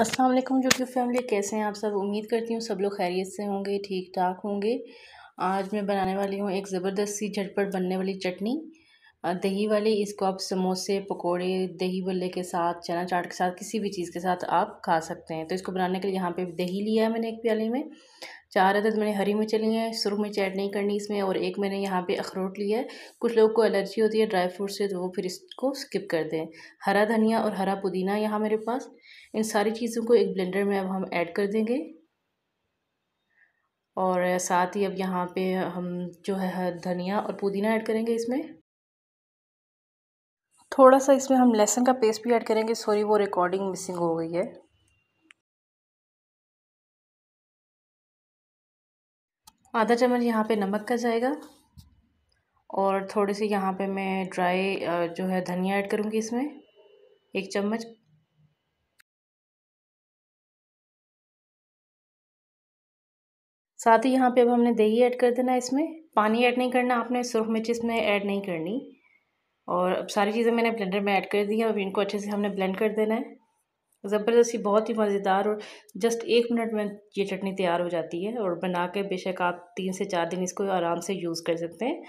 अस्सलाम वालेकुम कि फैमिली कैसे हैं आप सब उम्मीद करती हूँ सब लोग खैरियत से होंगे ठीक ठाक होंगे आज मैं बनाने वाली हूँ एक ज़बरदस्त सी झटपट बनने वाली चटनी दही वाले इसको आप समोसे पकोड़े दही बल्ले के साथ चना चाट के साथ किसी भी चीज़ के साथ आप खा सकते हैं तो इसको बनाने के लिए यहाँ पे दही लिया है मैंने एक प्याले में चार अदद मैंने हरी मिर्च ली है शुरू में चैट नहीं करनी इसमें और एक मैंने यहाँ पे अखरोट लिया है कुछ लोगों को एलर्जी होती है ड्राई फ्रूट से तो वो फिर इसको स्किप कर दें हरा धनिया और हरा पुदीना यहाँ मेरे पास इन सारी चीज़ों को एक ब्लेंडर में अब हम ऐड कर देंगे और साथ ही अब यहाँ पे हम जो है धनिया और पुदीना ऐड करेंगे इसमें थोड़ा सा इसमें हम लहसन का पेस्ट भी ऐड करेंगे सॉरी वो रिकॉर्डिंग मिसिंग हो गई है आधा चम्मच यहाँ पे नमक का जाएगा और थोड़ी सी यहाँ पे मैं ड्राई जो है धनिया ऐड करूँगी इसमें एक चम्मच साथ ही यहाँ पे अब हमने दही ऐड कर देना है इसमें पानी ऐड नहीं करना आपने सुरख मिर्च इसमें ऐड नहीं करनी और अब सारी चीज़ें मैंने ब्लेंडर में ऐड कर दी हैं अब इनको अच्छे से हमने ब्लेंड कर देना है ज़बरदस्ती बहुत ही मज़ेदार और जस्ट एक मिनट में ये चटनी तैयार हो जाती है और बना के बेशक आप तीन से चार दिन इसको आराम से यूज़ कर सकते हैं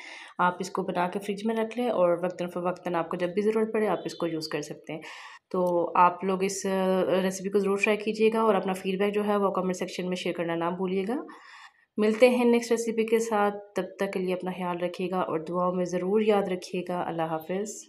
आप इसको बना के फ्रिज में रख लें और वक्ता फ़वक्ता आपको जब भी ज़रूरत पड़े आप इसको यूज़ कर सकते हैं तो आप लोग इस रेसिपी को ज़रूर ट्राई कीजिएगा और अपना फीडबैक जो है वो कमेंट सेक्शन में शेयर करना ना भूलिएगा मिलते हैं नेक्स्ट रेसिपी के साथ तब तक के लिए अपना ख्याल रखिएगा और दुआओं में ज़रूर याद रखिएगा अल्लाह हाफिज़